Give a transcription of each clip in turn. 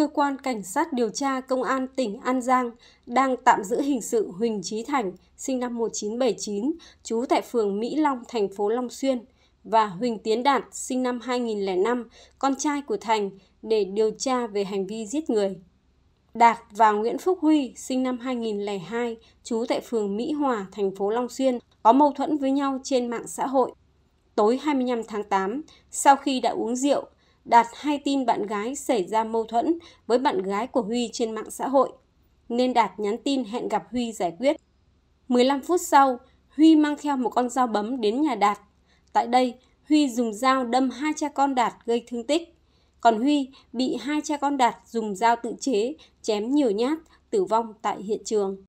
cơ quan cảnh sát điều tra công an tỉnh An Giang đang tạm giữ hình sự Huỳnh Chí Thành, sinh năm 1979, trú tại phường Mỹ Long, thành phố Long Xuyên, và Huỳnh Tiến Đạt, sinh năm 2005, con trai của Thành, để điều tra về hành vi giết người. Đạt và Nguyễn Phúc Huy, sinh năm 2002, trú tại phường Mỹ Hòa, thành phố Long Xuyên, có mâu thuẫn với nhau trên mạng xã hội. Tối 25 tháng 8, sau khi đã uống rượu, Đạt hay tin bạn gái xảy ra mâu thuẫn với bạn gái của Huy trên mạng xã hội, nên Đạt nhắn tin hẹn gặp Huy giải quyết. 15 phút sau, Huy mang theo một con dao bấm đến nhà Đạt. Tại đây, Huy dùng dao đâm hai cha con Đạt gây thương tích. Còn Huy bị hai cha con Đạt dùng dao tự chế chém nhiều nhát, tử vong tại hiện trường.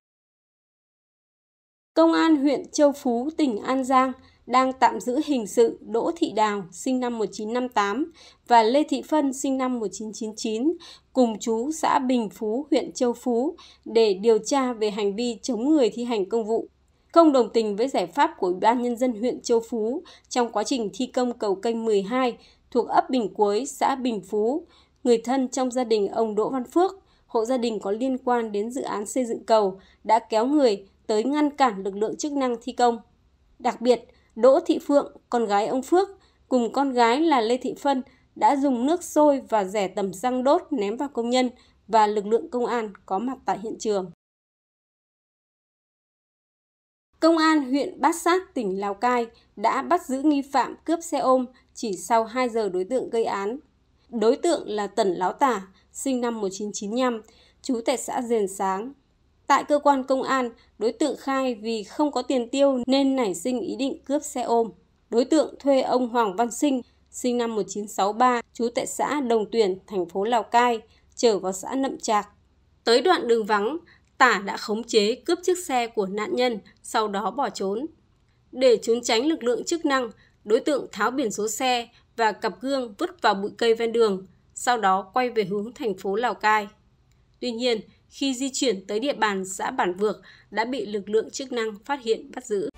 Công an huyện Châu Phú, tỉnh An Giang đang tạm giữ hình sự Đỗ Thị Đào sinh năm 1958 và Lê Thị Phân sinh năm 1999 cùng chú xã Bình Phú, huyện Châu Phú để điều tra về hành vi chống người thi hành công vụ. Không đồng tình với giải pháp của Ủy ban Nhân dân huyện Châu Phú trong quá trình thi công cầu kênh 12 thuộc ấp Bình Cuối, xã Bình Phú, người thân trong gia đình ông Đỗ Văn Phước, hộ gia đình có liên quan đến dự án xây dựng cầu, đã kéo người tới ngăn cản lực lượng chức năng thi công. Đặc biệt, Đỗ Thị Phượng, con gái ông Phước, cùng con gái là Lê Thị Phân đã dùng nước sôi và rẻ tầm răng đốt ném vào công nhân và lực lượng công an có mặt tại hiện trường. Công an huyện Bát Sát, tỉnh Lào Cai đã bắt giữ nghi phạm cướp xe ôm chỉ sau 2 giờ đối tượng gây án. Đối tượng là Tần Láo Tả, sinh năm 1995, trú tại xã Diền Sáng, Tại cơ quan công an, đối tượng khai vì không có tiền tiêu nên nảy sinh ý định cướp xe ôm. Đối tượng thuê ông Hoàng Văn Sinh, sinh năm 1963, trú tại xã Đồng Tuyển, thành phố Lào Cai, trở vào xã Nậm Trạc. Tới đoạn đường vắng, Tả đã khống chế cướp chiếc xe của nạn nhân, sau đó bỏ trốn. Để trốn tránh lực lượng chức năng, đối tượng tháo biển số xe và cặp gương vứt vào bụi cây ven đường, sau đó quay về hướng thành phố Lào Cai. Tuy nhiên, khi di chuyển tới địa bàn xã Bản Vược đã bị lực lượng chức năng phát hiện bắt giữ.